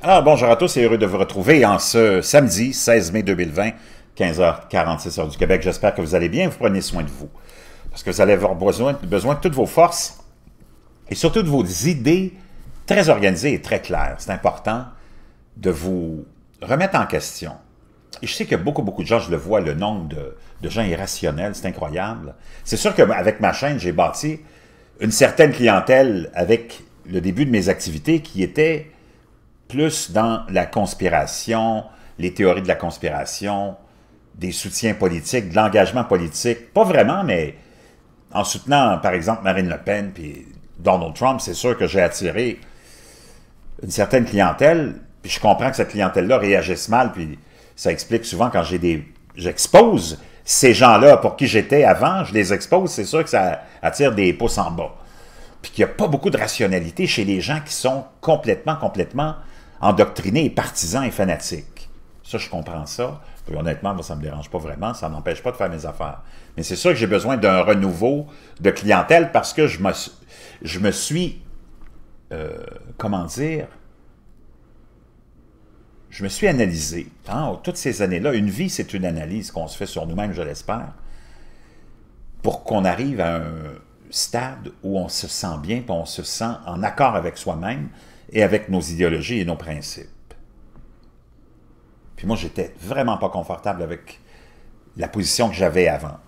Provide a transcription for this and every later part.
Alors, bonjour à tous et heureux de vous retrouver en ce samedi 16 mai 2020, 15h46 du Québec. J'espère que vous allez bien, vous prenez soin de vous. Parce que vous allez avoir besoin, besoin de toutes vos forces et surtout de vos idées très organisées et très claires. C'est important de vous remettre en question. Et je sais que beaucoup, beaucoup de gens, je le vois, le nombre de, de gens irrationnels, c'est incroyable. C'est sûr qu'avec ma chaîne, j'ai bâti une certaine clientèle avec le début de mes activités qui était plus dans la conspiration, les théories de la conspiration, des soutiens politiques, de l'engagement politique. Pas vraiment, mais en soutenant, par exemple, Marine Le Pen puis Donald Trump, c'est sûr que j'ai attiré une certaine clientèle. Puis je comprends que cette clientèle-là réagisse mal, puis ça explique souvent quand j'ai des... J'expose ces gens-là pour qui j'étais avant, je les expose, c'est sûr que ça attire des pouces en bas. Puis qu'il n'y a pas beaucoup de rationalité chez les gens qui sont complètement, complètement endoctriné et partisans et fanatique Ça, je comprends ça. honnêtement, ça ne me dérange pas vraiment. Ça n'empêche pas de faire mes affaires. Mais c'est sûr que j'ai besoin d'un renouveau de clientèle parce que je me, je me suis... Euh, comment dire je me suis analysé. Hein, toutes ces années-là, une vie, c'est une analyse qu'on se fait sur nous-mêmes, je l'espère, pour qu'on arrive à un stade où on se sent bien, puis on se sent en accord avec soi-même, et avec nos idéologies et nos principes. Puis moi, j'étais vraiment pas confortable avec la position que j'avais avant,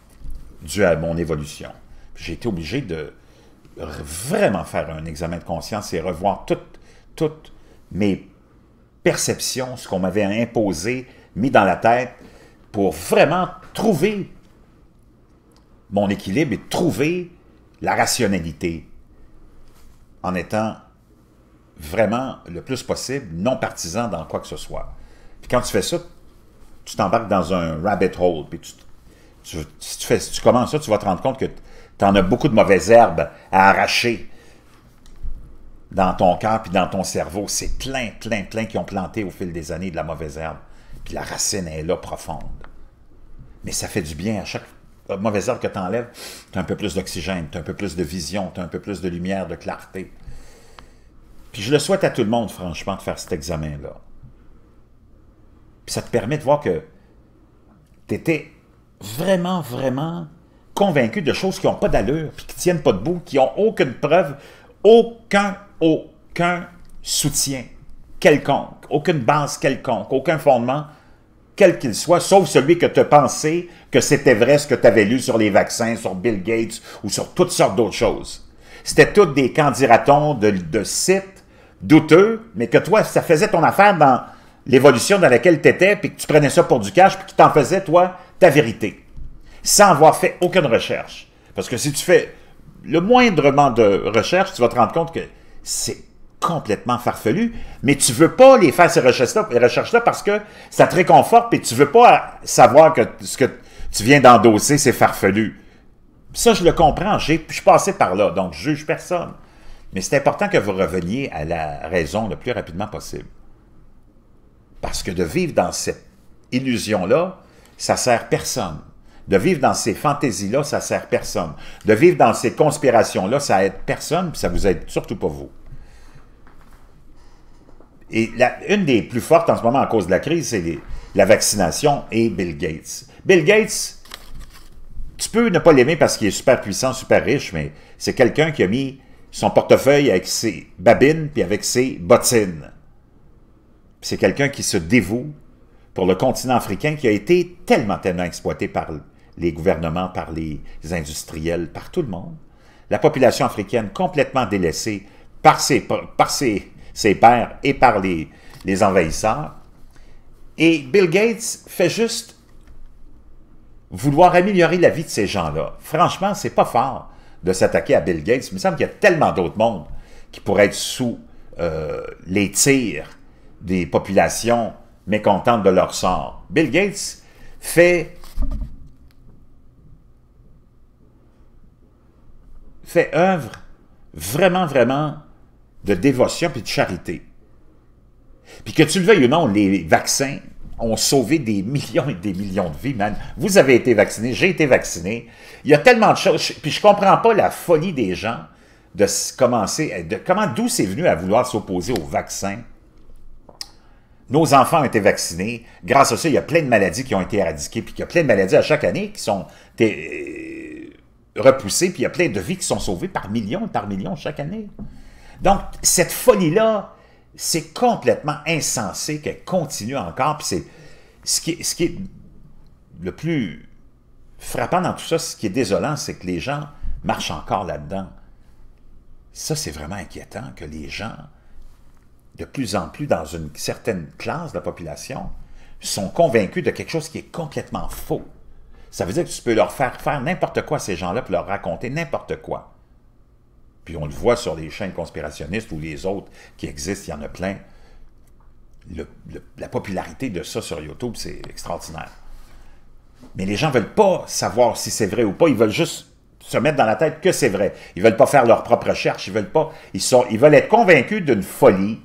due à mon évolution. J'ai été obligé de vraiment faire un examen de conscience et revoir toutes, toutes mes perceptions, ce qu'on m'avait imposé, mis dans la tête, pour vraiment trouver mon équilibre et trouver la rationalité en étant vraiment le plus possible non partisan dans quoi que ce soit. Puis quand tu fais ça, tu t'embarques dans un rabbit hole. Puis tu, si, tu fais, commences ça, tu vas te rendre compte que tu en as beaucoup de mauvaises herbes à arracher dans ton cœur puis dans ton cerveau. C'est plein, plein, plein qui ont planté au fil des années de la mauvaise herbe. Puis la racine est là, profonde. Mais ça fait du bien à chaque euh, mauvaise herbe que tu enlèves, tu as un peu plus d'oxygène, tu as un peu plus de vision, tu as un peu plus de lumière, de clarté. Puis je le souhaite à tout le monde, franchement, de faire cet examen-là. Puis ça te permet de voir que tu étais vraiment, vraiment convaincu de choses qui n'ont pas d'allure, puis qui ne tiennent pas debout, qui n'ont aucune preuve, aucun, aucun soutien quelconque, aucune base quelconque, aucun fondement quel qu'il soit, sauf celui que tu pensais que c'était vrai ce que tu avais lu sur les vaccins, sur Bill Gates ou sur toutes sortes d'autres choses. C'était toutes des candidatons de, de sites douteux, mais que toi, ça faisait ton affaire dans l'évolution dans laquelle tu étais, puis que tu prenais ça pour du cash, puis que t'en faisais, toi, ta vérité, sans avoir fait aucune recherche. Parce que si tu fais le moindrement de recherche, tu vas te rendre compte que c'est complètement farfelu, mais tu veux pas les faire ces recherches-là parce que ça te réconforte et tu veux pas savoir que ce que tu viens d'endosser, c'est farfelu. Ça, je le comprends, je suis passé par là, donc je juge personne. Mais c'est important que vous reveniez à la raison le plus rapidement possible. Parce que de vivre dans cette illusion-là, ça ne sert personne. De vivre dans ces fantaisies-là, ça ne sert personne. De vivre dans ces conspirations-là, ça aide personne, puis ça ne vous aide surtout pas vous. Et une des plus fortes en ce moment à cause de la crise, c'est la vaccination et Bill Gates. Bill Gates, tu peux ne pas l'aimer parce qu'il est super puissant, super riche, mais c'est quelqu'un qui a mis son portefeuille avec ses babines puis avec ses bottines. C'est quelqu'un qui se dévoue pour le continent africain qui a été tellement, tellement exploité par les gouvernements, par les industriels, par tout le monde. La population africaine complètement délaissée par ses, par ses, pères et par les, les envahisseurs. Et Bill Gates fait juste vouloir améliorer la vie de ces gens-là. Franchement, c'est pas fort de s'attaquer à Bill Gates. Il me semble qu'il y a tellement d'autres mondes qui pourraient être sous euh, les tirs des populations mécontentes de leur sort. Bill Gates fait, fait œuvre vraiment, vraiment de dévotion puis de charité. Puis que tu le veuilles ou non, les vaccins, ont sauvé des millions et des millions de vies, man. Vous avez été vacciné, j'ai été vacciné. Il y a tellement de choses. Puis je comprends pas la folie des gens de commencer. Eh, de, comment d'où c'est venu à vouloir s'opposer au vaccin? Nos enfants ont été vaccinés. Grâce à ça, il y a plein de maladies qui ont été éradiquées, puis il y a plein de maladies à chaque année qui sont euh, repoussées, puis il y a plein de vies qui sont sauvées par millions et par millions chaque année. Donc, cette folie-là, c'est complètement insensé qu'elle continue encore. Puis ce qui, ce qui est le plus frappant dans tout ça, ce qui est désolant, c'est que les gens marchent encore là-dedans. Ça, c'est vraiment inquiétant que les gens, de plus en plus dans une certaine classe de la population, sont convaincus de quelque chose qui est complètement faux. Ça veut dire que tu peux leur faire faire n'importe quoi à ces gens-là, pour leur raconter n'importe quoi puis on le voit sur les chaînes conspirationnistes ou les autres qui existent, il y en a plein. la popularité de ça sur YouTube, c'est extraordinaire. Mais les gens ne veulent pas savoir si c'est vrai ou pas, ils veulent juste se mettre dans la tête que c'est vrai. Ils ne veulent pas faire leur propre recherche, ils veulent pas. Ils, sont, ils veulent être convaincus d'une folie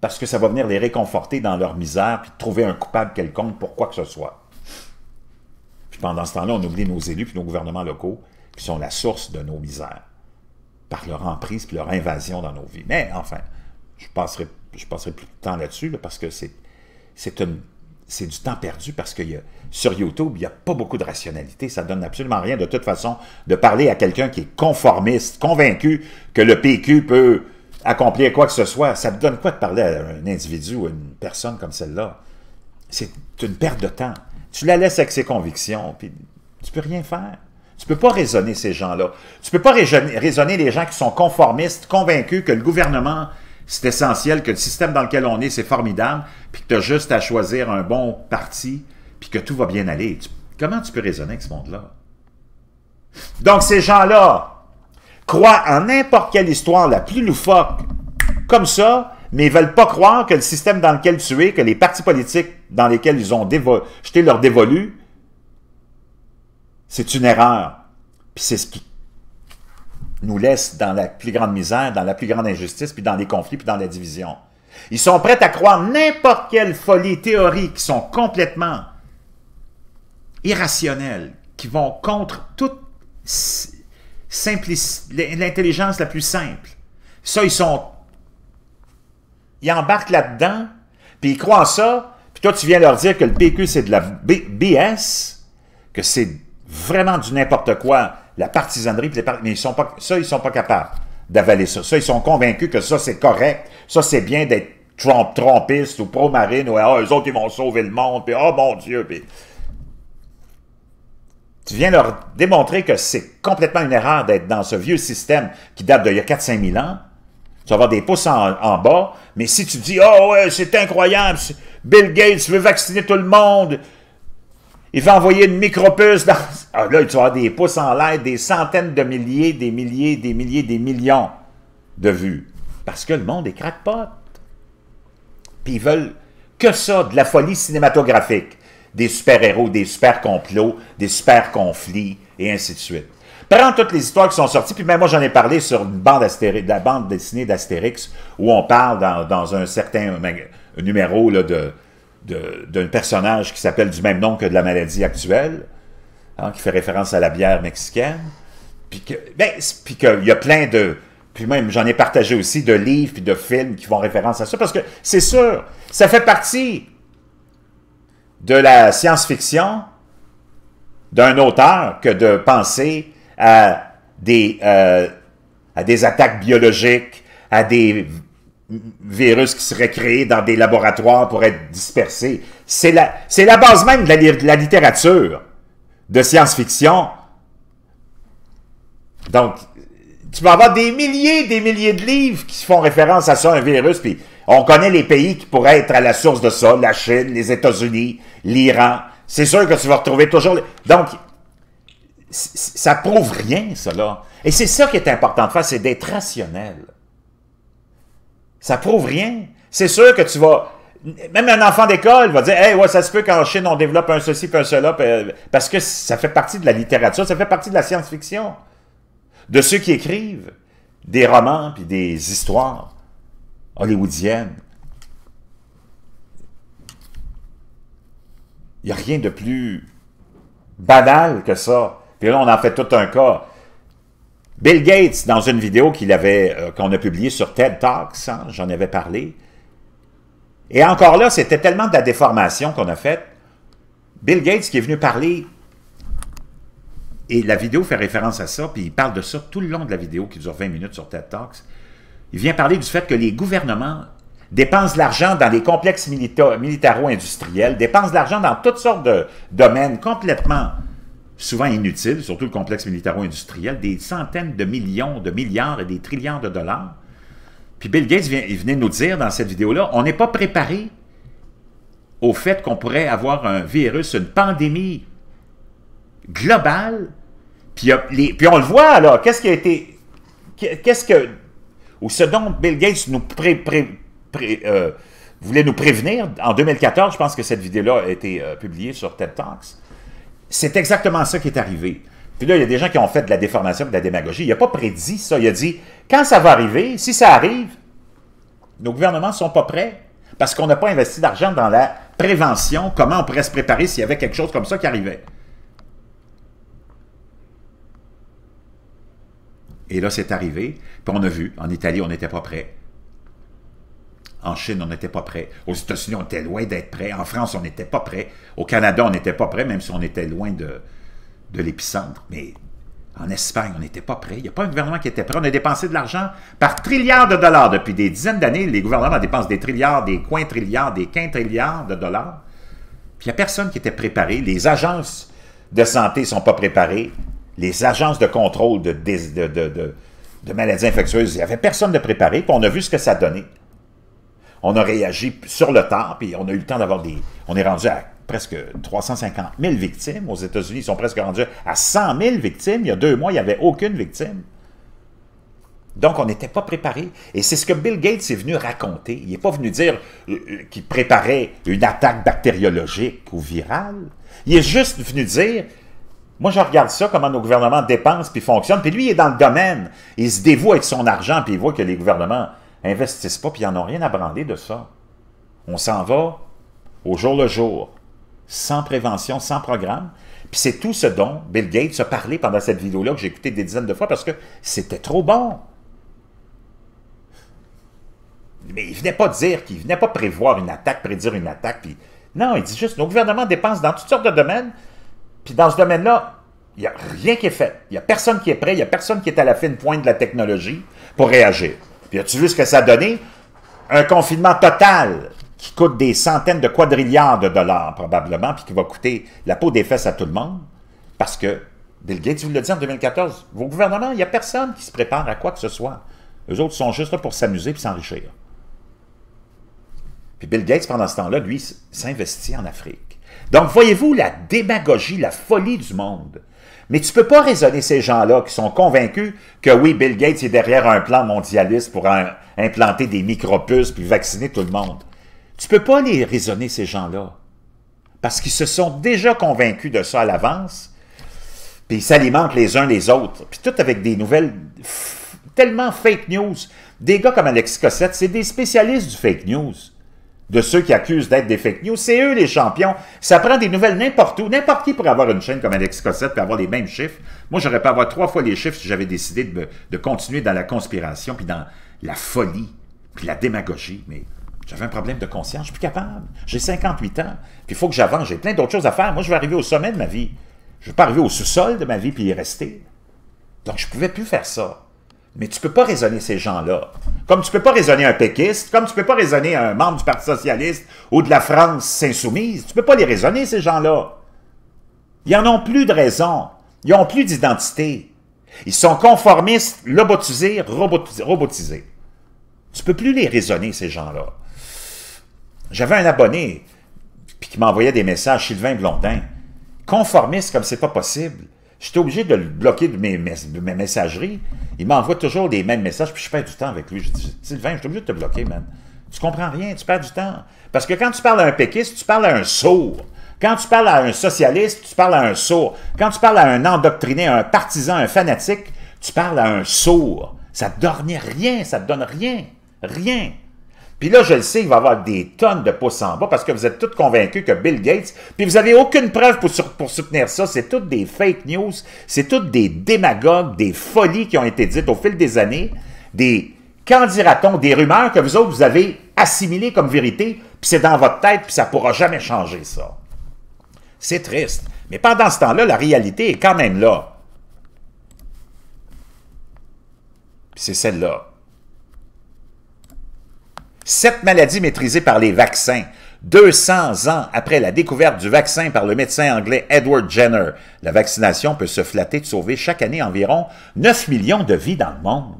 parce que ça va venir les réconforter dans leur misère puis trouver un coupable quelconque pour quoi que ce soit. Puis pendant ce temps-là, on oublie nos élus puis nos gouvernements locaux qui sont la source de nos misères par leur emprise et leur invasion dans nos vies. Mais enfin, je passerai, je passerai plus de temps là-dessus parce que c'est du temps perdu parce que y sur YouTube, il n'y a pas beaucoup de rationalité. Ça donne absolument rien de toute façon de parler à quelqu'un qui est conformiste, convaincu que le PQ peut accomplir quoi que ce soit. Ça te donne quoi de parler à un individu ou à une personne comme celle-là? C'est une perte de temps. Tu la laisses avec ses convictions, puis tu peux rien faire. Tu peux pas raisonner ces gens-là. Tu peux pas raisonner les gens qui sont conformistes, convaincus que le gouvernement, c'est essentiel, que le système dans lequel on est, c'est formidable, puis que tu as juste à choisir un bon parti, puis que tout va bien aller. comment tu peux raisonner avec ce monde-là? Donc, ces gens-là croient en n'importe quelle histoire la plus loufoque, comme ça, mais ils veulent pas croire que le système dans lequel tu es, que les partis politiques dans lesquels ils ont jeté leur dévolu, c'est une erreur. Puis c'est ce qui nous laisse dans la plus grande misère, dans la plus grande injustice, puis dans les conflits, puis dans la division. Ils sont prêts à croire n'importe quelle folie théorique qui sont complètement irrationnelles, qui vont contre toute l'intelligence la plus simple. Ça, ils sont... Ils embarquent là-dedans, puis ils croient ça, puis toi, tu viens leur dire que le PQ, c'est de la BS, que c'est vraiment du n'importe quoi, la partisanerie, mais ils sont pas, ça, ils sont pas capables d'avaler ça. Ça, ils sont convaincus que ça, c'est correct. Ça, c'est bien d'être Trump, trompiste ou pro-marine, ou ah, eux autres, ils vont sauver le monde, puis oh mon Dieu, Tu viens leur démontrer que c'est complètement une erreur d'être dans ce vieux système qui date d'il y a 4-5 000 ans. Tu vas avoir des pouces en, en bas, mais si tu dis « Oh, ouais, c'est incroyable, Bill Gates veut vacciner tout le monde », il va envoyer une micropuce dans... Ah là, tu vas avoir des pouces en l'air, des centaines de milliers, des milliers, des milliers, des millions de vues. Parce que le monde est crackpot. Puis ils veulent que ça, de la folie cinématographique. Des super-héros, des super-complots, des super-conflits, et ainsi de suite. Prends toutes les histoires qui sont sorties, puis même moi j'en ai parlé sur la bande dessinée d'Astérix, où on parle dans, un certain numéro de, d'un personnage qui s'appelle du même nom que de la maladie actuelle, hein, qui fait référence à la bière mexicaine. Puis que, ben, y a plein de... Puis même, j'en ai partagé aussi de livres puis de films qui font référence à ça, parce que c'est sûr, ça fait partie de la science-fiction d'un auteur que de penser à des, euh, à des attaques biologiques, à des virus qui serait créé dans des laboratoires pour être dispersé, C'est la, la base même de la, littérature de science-fiction. Donc, tu vas avoir des milliers des milliers de livres qui font référence à ça, un virus, puis on connaît les pays qui pourraient être à la source de ça, la Chine, les États-Unis, l'Iran. C'est sûr que tu vas retrouver toujours... Donc, ça prouve rien, cela. Et c'est ça qui est important de faire, c'est d'être rationnel. Ça prouve rien. C'est sûr que tu vas... Même un enfant d'école va dire « Hey, ouais, ça se peut qu'en Chine, on développe un ceci puis un cela. » euh, Parce que ça fait partie de la littérature, ça fait partie de la science-fiction. De ceux qui écrivent des romans puis des histoires hollywoodiennes. Il n'y a rien de plus banal que ça. Puis là, on en fait tout un cas. Bill Gates, dans une vidéo qu'il avait, euh, qu'on a publiée sur TED Talks, hein, j'en avais parlé, et encore là, c'était tellement de la déformation qu'on a faite, Bill Gates qui est venu parler, et la vidéo fait référence à ça, puis il parle de ça tout le long de la vidéo qui dure 20 minutes sur TED Talks, il vient parler du fait que les gouvernements dépensent l'argent dans des complexes militaro-industriels, dépensent l'argent dans toutes sortes de domaines complètement souvent inutiles, surtout le complexe militaro-industriel, des centaines de millions, de milliards et des trillions de dollars. Puis Bill Gates venait nous dire dans cette vidéo-là, on n'est pas préparé au fait qu'on pourrait avoir un virus, une pandémie globale. Puis, on le voit, là, qu'est-ce qui a été... Qu'est-ce que... Ou ce dont Bill Gates nous pré, euh, voulait nous prévenir en 2014, je pense que cette vidéo-là a été euh, publiée sur TED Talks, c'est exactement ça qui est arrivé. Puis là, il y a des gens qui ont fait de la déformation, de la démagogie. Il n'a pas prédit ça. Il a dit, quand ça va arriver, si ça arrive, nos gouvernements ne sont pas prêts parce qu'on n'a pas investi d'argent dans la prévention, comment on pourrait se préparer s'il y avait quelque chose comme ça qui arrivait. Et là, c'est arrivé. Puis on a vu, en Italie, on n'était pas prêt. En Chine, on n'était pas prêt. Aux États-Unis, on était loin d'être prêt. En France, on n'était pas prêt. Au Canada, on n'était pas prêt, même si on était loin de, de l'épicentre. Mais en Espagne, on n'était pas prêt. Il n'y a pas un gouvernement qui était prêt. On a dépensé de l'argent par trilliards de dollars. Depuis des dizaines d'années, les gouvernements dépensent des trilliards, des coins des quintrilliards de dollars. Puis il n'y a personne qui était préparé. Les agences de santé ne sont pas préparées. Les agences de contrôle de, de, maladies infectieuses, il n'y avait personne de préparé. Puis on a vu ce que ça donnait on a réagi sur le temps, puis on a eu le temps d'avoir des... On est rendu à presque 350 000 victimes aux États-Unis. Ils sont presque rendus à 100 000 victimes. Il y a deux mois, il n'y avait aucune victime. Donc, on n'était pas préparé. Et c'est ce que Bill Gates est venu raconter. Il n'est pas venu dire euh, euh, qu'il préparait une attaque bactériologique ou virale. Il est juste venu dire, moi, je regarde ça, comment nos gouvernements dépensent puis fonctionnent. Puis lui, il est dans le domaine. Il se dévoue avec son argent, puis il voit que les gouvernements investissent pas, puis ils n'en ont rien à brander de ça. On s'en va au jour le jour, sans prévention, sans programme. Puis c'est tout ce dont Bill Gates a parlé pendant cette vidéo-là que j'ai écouté des dizaines de fois parce que c'était trop bon. Mais il venait pas dire qu'il venait pas prévoir une attaque, prédire une attaque. Puis non, il dit juste nos gouvernements dépensent dans toutes sortes de domaines. Puis dans ce domaine-là, il n'y a rien qui est fait. Il n'y a personne qui est prêt, il n'y a personne qui est à la de pointe de la technologie pour réagir. Puis as-tu vu ce que ça a donné? Un confinement total qui coûte des centaines de quadrilliards de dollars probablement, puis qui va coûter la peau des fesses à tout le monde, parce que Bill Gates vous l'a dit en 2014, vos gouvernements, il n'y a personne qui se prépare à quoi que ce soit. Eux autres sont juste là pour s'amuser puis s'enrichir. Puis Bill Gates, pendant ce temps-là, lui, s'investit en Afrique. Donc, voyez-vous la démagogie, la folie du monde. Mais tu peux pas raisonner ces gens-là qui sont convaincus que oui, Bill Gates est derrière un plan mondialiste pour implanter des micropuces puis vacciner tout le monde. Tu peux pas les raisonner ces gens-là parce qu'ils se sont déjà convaincus de ça à l'avance. Puis ils s'alimentent les uns les autres. Puis tout avec des nouvelles tellement fake news. Des gars comme Alex Cossette, c'est des spécialistes du fake news de ceux qui accusent d'être des fake news. C'est eux les champions. Ça prend des nouvelles n'importe où, n'importe qui pour avoir une chaîne comme Alex Cossette et avoir les mêmes chiffres. Moi, j'aurais pas avoir trois fois les chiffres si j'avais décidé de, continuer dans la conspiration, puis dans la folie, puis la démagogie. Mais j'avais un problème de conscience, je suis plus capable. J'ai 58 ans, puis il faut que j'avance. J'ai plein d'autres choses à faire. Moi, je vais arriver au sommet de ma vie. Je vais pas arriver au sous-sol de ma vie puis y rester. Donc, je pouvais plus faire ça. Mais tu ne peux pas raisonner ces gens-là. Comme tu ne peux pas raisonner un péquiste, comme tu ne peux pas raisonner un membre du Parti socialiste ou de la France insoumise, tu ne peux pas les raisonner, ces gens-là. Ils n'en ont plus de raison. Ils n'ont plus d'identité. Ils sont conformistes, lobotisés, robotisés. Tu ne peux plus les raisonner, ces gens-là. J'avais un abonné puis qui m'envoyait des messages, Sylvain Blondin. Conformiste comme c'est pas possible. J'étais obligé de le bloquer de mes, messageries. Il m'envoie toujours les mêmes messages, puis je perds du temps avec lui. Je dis, Sylvain, je suis obligé de te bloquer, man. Tu comprends rien, tu perds du temps. Parce que quand tu parles à un péquiste, tu parles à un sourd. Quand tu parles à un socialiste, tu parles à un sourd. Quand tu parles à un endoctriné, un partisan, un fanatique, tu parles à un sourd. Ça ne donne rien, ça ne donne rien. Rien. Puis là, je le sais, il va y avoir des tonnes de pouces en bas parce que vous êtes tous convaincus que Bill Gates, puis vous n'avez aucune preuve pour, pour soutenir ça. C'est toutes des fake news, c'est toutes des démagogues, des folies qui ont été dites au fil des années, des, qu'en dira-t-on, des rumeurs que vous autres, vous avez assimilées comme vérité, puis c'est dans votre tête, puis ça ne pourra jamais changer ça. C'est triste. Mais pendant ce temps-là, la réalité est quand même là. C'est celle-là. Cette maladie maîtrisée par les vaccins, 200 ans après la découverte du vaccin par le médecin anglais Edward Jenner, la vaccination peut se flatter de sauver chaque année environ 9 millions de vies dans le monde.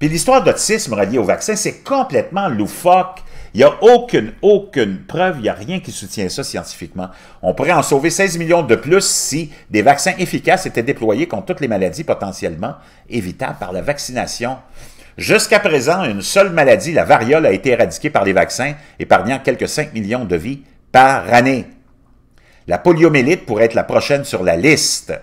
Puis l'histoire d'autisme reliée au vaccin, c'est complètement loufoque. Il n'y a aucune, aucune preuve, il n'y a rien qui soutient ça scientifiquement. On pourrait en sauver 16 millions de plus si des vaccins efficaces étaient déployés contre toutes les maladies potentiellement évitables par la vaccination. Jusqu'à présent, une seule maladie, la variole, a été éradiquée par les vaccins, épargnant quelques 5 millions de vies par année. La poliomyélite pourrait être la prochaine sur la liste.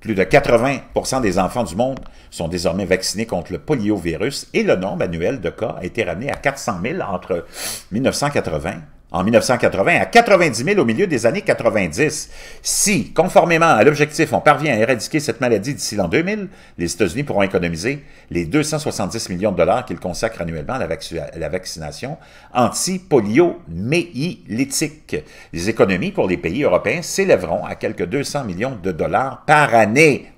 Plus de 80 des enfants du monde sont désormais vaccinés contre le poliovirus et le nombre annuel de cas a été ramené à 400 000 entre 1980 en 1980 à 90 000 au milieu des années 90. Si, conformément à l'objectif, on parvient à éradiquer cette maladie d'ici l'an 2000, les États-Unis pourront économiser les 270 millions de dollars qu'ils consacrent annuellement à la, vaccination anti polio Les économies pour les pays européens s'élèveront à quelques 200 millions de dollars par année.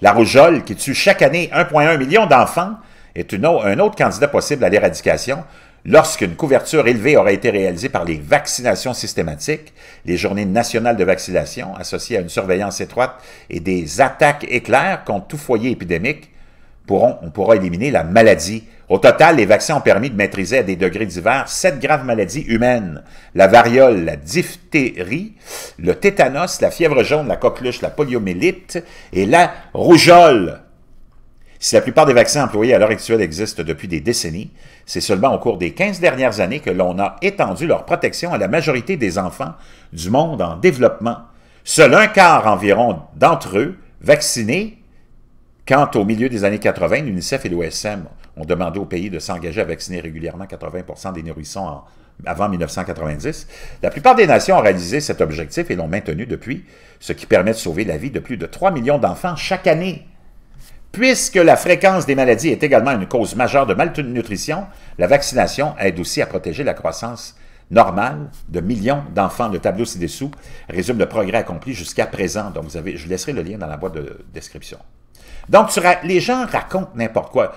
La rougeole, qui tue chaque année 1,1 million d'enfants, est un autre candidat possible à l'éradication, Lorsqu'une couverture élevée aura été réalisée par les vaccinations systématiques, les journées nationales de vaccination associées à une surveillance étroite et des attaques éclairs contre tout foyer épidémique, on pourra éliminer la maladie. Au total, les vaccins ont permis de maîtriser à des degrés divers sept graves maladies humaines. La variole, la diphtérie, le tétanos, la fièvre jaune, la coqueluche, la poliomyélite et la rougeole. Si la plupart des vaccins employés à l'heure actuelle existent depuis des décennies, c'est seulement au cours des 15 dernières années que l'on a étendu leur protection à la majorité des enfants du monde en développement. Seul un quart environ d'entre eux vaccinés quant au milieu des années 80, l'UNICEF et l'OSM ont demandé aux pays de s'engager à vacciner régulièrement 80 des nourrissons avant 1990, la plupart des nations ont réalisé cet objectif et l'ont maintenu depuis, ce qui permet de sauver la vie de plus de 3 millions d'enfants chaque année Puisque la fréquence des maladies est également une cause majeure de malnutrition, la vaccination aide aussi à protéger la croissance normale de millions d'enfants. Le tableau ci-dessous résume le progrès accompli jusqu'à présent. Donc, vous avez, je vous laisserai le lien dans la boîte de description. Donc, les gens racontent n'importe quoi.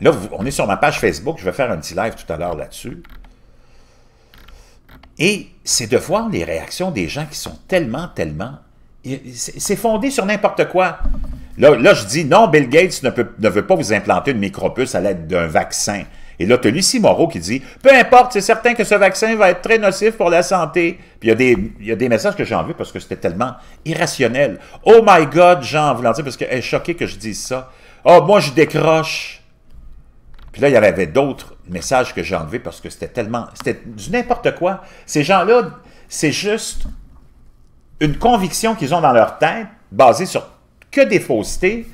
Là, on est sur ma page Facebook. Je vais faire un petit live tout à l'heure là-dessus. Et c'est de voir les réactions des gens qui sont tellement, tellement... C'est fondé sur n'importe quoi. Là, je dis, non, Bill Gates ne, veut pas vous implanter une micropuce à l'aide d'un vaccin. Et là, tu as Lucie Moreau qui dit Peu importe, c'est certain que ce vaccin va être très nocif pour la santé. Puis il y, a des messages que j'ai enlevés parce que c'était tellement irrationnel. Oh my God, Jean, vous dire parce qu'elle est choquée que je dise ça. Oh, moi, je décroche. Puis là, il y avait d'autres messages que j'ai enlevés parce que c'était tellement. C'était du n'importe quoi. Ces gens-là, c'est juste une conviction qu'ils ont dans leur tête basée sur que des faussetés,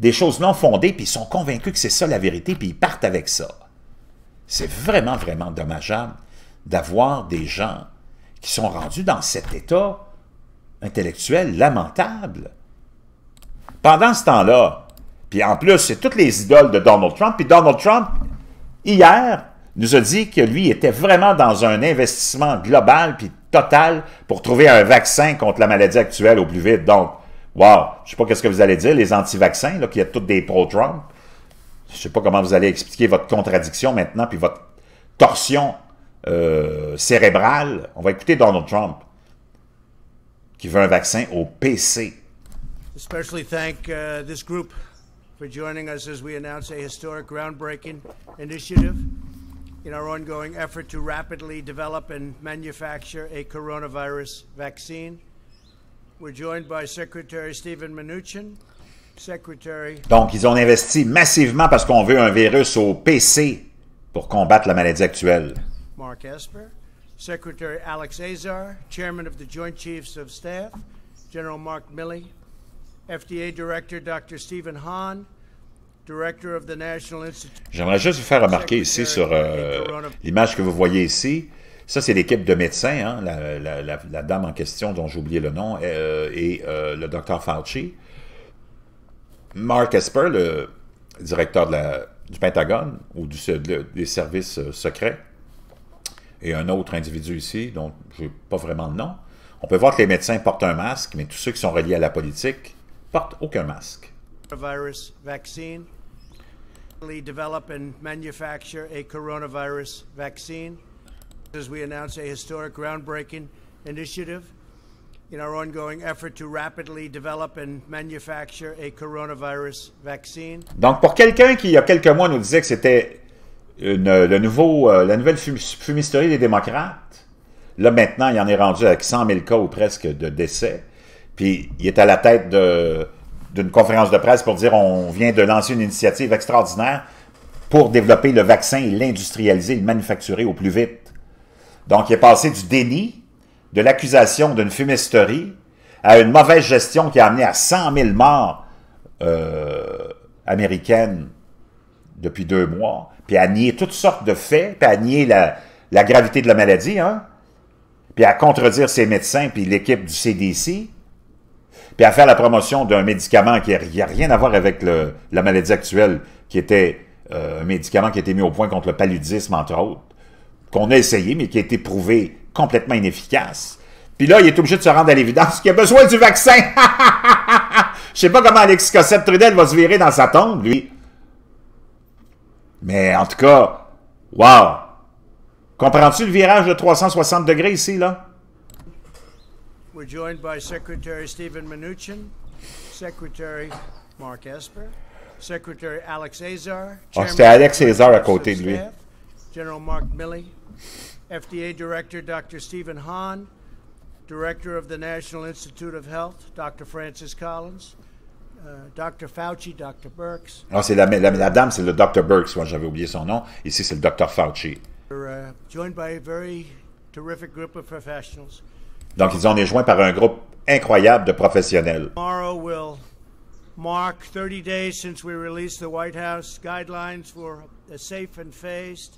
des choses non fondées, puis ils sont convaincus que c'est ça la vérité, puis ils partent avec ça. C'est vraiment, vraiment dommageable d'avoir des gens qui sont rendus dans cet état intellectuel lamentable. Pendant ce temps-là, puis en plus, c'est toutes les idoles de Donald Trump, puis Donald Trump, hier, nous a dit que lui était vraiment dans un investissement global puis total pour trouver un vaccin contre la maladie actuelle au plus vite. Donc, Wow! Je ne sais pas qu'est-ce que vous allez dire, les anti-vaccins, qui a tous des pro-Trump. Je ne sais pas comment vous allez expliquer votre contradiction maintenant, puis votre torsion euh, cérébrale. On va écouter Donald Trump, qui veut un vaccin au PC. Especially thank uh, this group for joining us as we announce a historic groundbreaking initiative in our ongoing effort to rapidly develop and manufacture a coronavirus vaccine. Donc, ils ont investi massivement parce qu'on veut un virus au PC pour combattre la maladie actuelle. Mark Esper, Secretary Alex Azar, Chairman of the Joint Chiefs of Staff, General Mark Milley, FDA Director Dr. Stephen Hahn, Director of the National Institute. J'aimerais juste vous faire remarquer ici sur euh, l'image que vous voyez ici. Ça, c'est l'équipe de médecins, hein, la, dame en question dont j'ai oublié le nom, euh, et euh, le docteur Fauci. Mark Esper, le directeur du Pentagone ou du, des services euh, secrets, et un autre individu ici, dont je n'ai pas vraiment le nom. On peut voir que les médecins portent un masque, mais tous ceux qui sont reliés à la politique portent aucun masque. Coronavirus vaccine. Develop and manufacture a coronavirus vaccine. Donc pour quelqu'un qui il y a quelques mois nous disait que c'était le nouveau euh, la nouvelle fumisterie des démocrates, là maintenant il en est rendu avec 100 000 cas ou presque de décès, puis il est à la tête d'une conférence de presse pour dire on vient de lancer une initiative extraordinaire pour développer le vaccin et l'industrialiser, le manufacturer au plus vite. Donc, il est passé du déni, de l'accusation d'une fumisterie, à une mauvaise gestion qui a amené à 100 000 morts euh, américaines depuis deux mois, puis à nier toutes sortes de faits, puis à nier la, gravité de la maladie, hein? puis à contredire ses médecins, puis l'équipe du CDC, puis à faire la promotion d'un médicament qui n'a rien à voir avec la maladie actuelle, qui était euh, un médicament qui a été mis au point contre le paludisme, entre autres qu'on a essayé, mais qui a été prouvé complètement inefficace. Puis là, il est obligé de se rendre à l'évidence qu'il a besoin du vaccin. Je sais pas comment Alex Cossette Trudel va se virer dans sa tombe, lui. Mais en tout cas, wow! Comprends-tu le virage de 360 degrés ici, là? Alex Azar. Ah, c'était Alex Azar à côté de lui. Mark Milley, FDA Director Dr. Stephen Hahn, Director of the National Institute of Health, Dr. Francis Collins, uh, Dr. Fauci, Dr. Burks. Non, ah, c'est la, la, dame, c'est le Dr. Burks, moi j'avais oublié son nom. Ici, c'est le Dr. Fauci. Uh, joined by a very terrific group of professionals. Donc, ils ont été joints par un groupe incroyable de professionnels. Tomorrow will mark 30 days since we released the White House guidelines for a safe and phased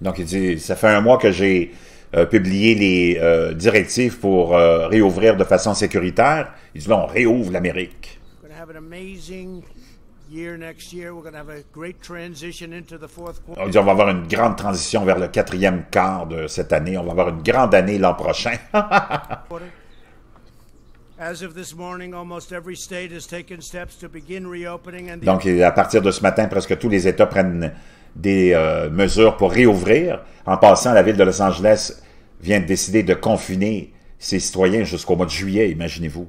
donc, il dit, ça fait un mois que j'ai euh, publié les euh, directives pour euh, réouvrir de façon sécuritaire. Il dit, là, on réouvre l'Amérique. On dit, on va avoir une grande transition vers le quatrième quart de cette année. On va avoir une grande année l'an prochain. Donc, à partir de ce matin, presque tous les États prennent des euh, mesures pour réouvrir. En passant, la ville de Los Angeles vient de décider de confiner ses citoyens jusqu'au mois de juillet, imaginez-vous.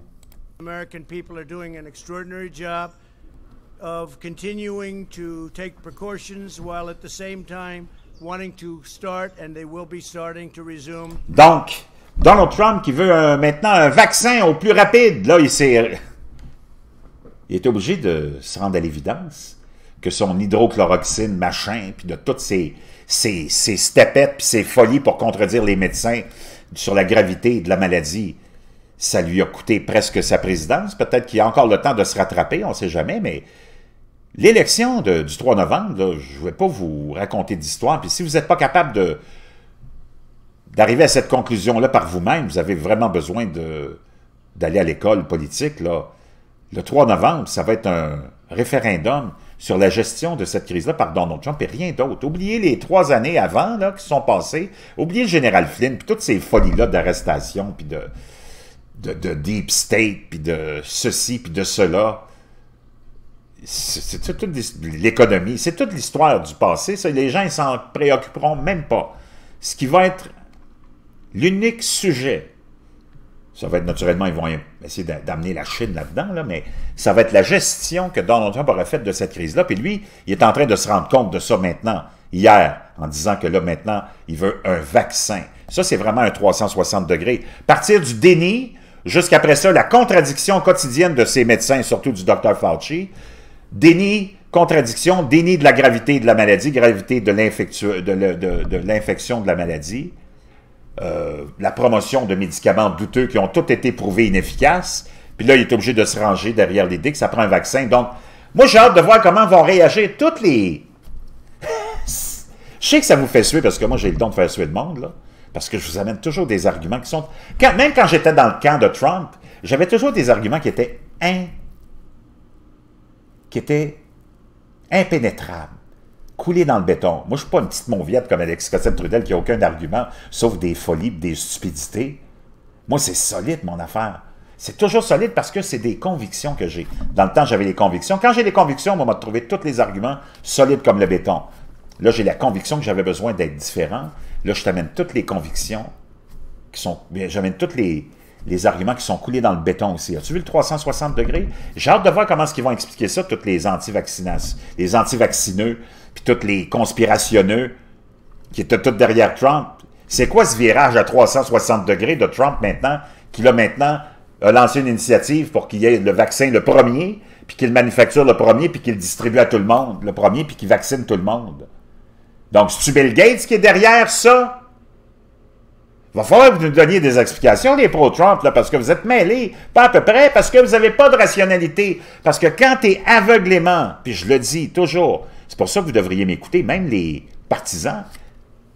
Donc, Donald Trump qui veut euh, maintenant un vaccin au plus rapide. Là, il s'est... Il est obligé de se rendre à l'évidence que son hydrochloroxine, machin, puis de toutes ses ces, puis ses folies pour contredire les médecins sur la gravité de la maladie, ça lui a coûté presque sa présidence. Peut-être qu'il a encore le temps de se rattraper, on ne sait jamais, mais l'élection du 3 novembre, je ne vais pas vous raconter d'histoire. Puis si vous n'êtes pas capable de, d'arriver à cette conclusion-là par vous-même, vous avez vraiment besoin d'aller à l'école politique. Là. Le 3 novembre, ça va être un référendum sur la gestion de cette crise-là par Donald Trump et rien d'autre. Oubliez les trois années avant là, qui sont passées, oubliez le général Flynn, puis toutes ces folies-là d'arrestation, puis de, de, deep state, puis de ceci, puis de cela. C'est toute l'économie, c'est toute l'histoire du passé. les gens ne s'en préoccuperont même pas. Ce qui va être L'unique sujet, ça va être naturellement, ils vont essayer d'amener la Chine là-dedans, là, mais ça va être la gestion que Donald Trump aurait faite de cette crise-là. Puis lui, il est en train de se rendre compte de ça maintenant, hier, en disant que là, maintenant, il veut un vaccin. Ça, c'est vraiment un 360 degrés. Partir du déni jusqu'après ça, la contradiction quotidienne de ces médecins, surtout du docteur Fauci, déni, contradiction, déni de la gravité de la maladie, gravité de l'infection de, de, de la maladie, euh, la promotion de médicaments douteux qui ont tous été prouvés inefficaces. Puis là, il est obligé de se ranger derrière l'idée que ça prend un vaccin. Donc, moi, j'ai hâte de voir comment vont réagir toutes les... Je sais que ça vous fait suer parce que moi, j'ai le don de faire suer le monde, là. Parce que je vous amène toujours des arguments qui sont... même quand j'étais dans le camp de Trump, j'avais toujours des arguments qui étaient qui étaient impénétrables. Coulé dans le béton. Moi, je suis pas une petite monviette comme Alexis Cossette-Trudel qui n'a aucun argument, sauf des folies des stupidités. Moi, c'est solide, mon affaire. C'est toujours solide parce que c'est des convictions que j'ai. Dans le temps, j'avais les convictions. Quand j'ai des convictions, on m'a trouvé tous les arguments solides comme le béton. Là, j'ai la conviction que j'avais besoin d'être différent. Là, je t'amène toutes les convictions qui sont... J'amène toutes les, arguments qui sont coulés dans le béton aussi. As-tu vu le 360 degrés? J'ai hâte de voir comment ce qu'ils vont expliquer ça, toutes les anti-vaccineux, puis tous les conspirationneux qui étaient tous derrière Trump. C'est quoi ce virage à 360 degrés de Trump maintenant, qui là maintenant lancé une initiative pour qu'il y ait le vaccin le premier, puis qu'il manufacture le premier, puis qu'il distribue à tout le monde le premier, puis qu'il vaccine tout le monde. Donc, c'est-tu Bill Gates qui est derrière ça? Il va falloir que vous nous donniez des explications, les pro-Trump, parce que vous êtes mêlés, pas à peu près, parce que vous n'avez pas de rationalité. Parce que quand tu es aveuglément, puis je le dis toujours, c'est pour ça que vous devriez m'écouter, même les partisans.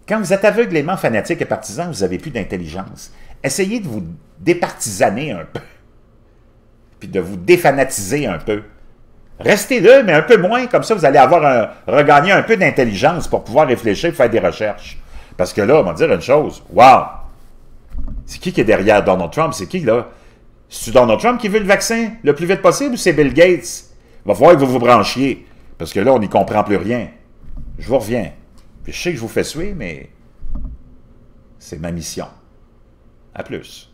Quand vous êtes aveuglément fanatique et partisan, vous n'avez plus d'intelligence. Essayez de vous départisaner un peu, puis de vous défanatiser un peu. Restez là, mais un peu moins, comme ça vous allez avoir regagner un peu d'intelligence pour pouvoir réfléchir, faire des recherches. Parce que là, on va dire une chose, wow! C'est qui qui est derrière Donald Trump? C'est qui, là? C'est-tu Donald Trump qui veut le vaccin le plus vite possible ou c'est Bill Gates? Il va voir que vous vous branchiez. Parce que là, on n'y comprend plus rien. Je vous reviens. je sais que je vous fais suer, mais c'est ma mission. À plus.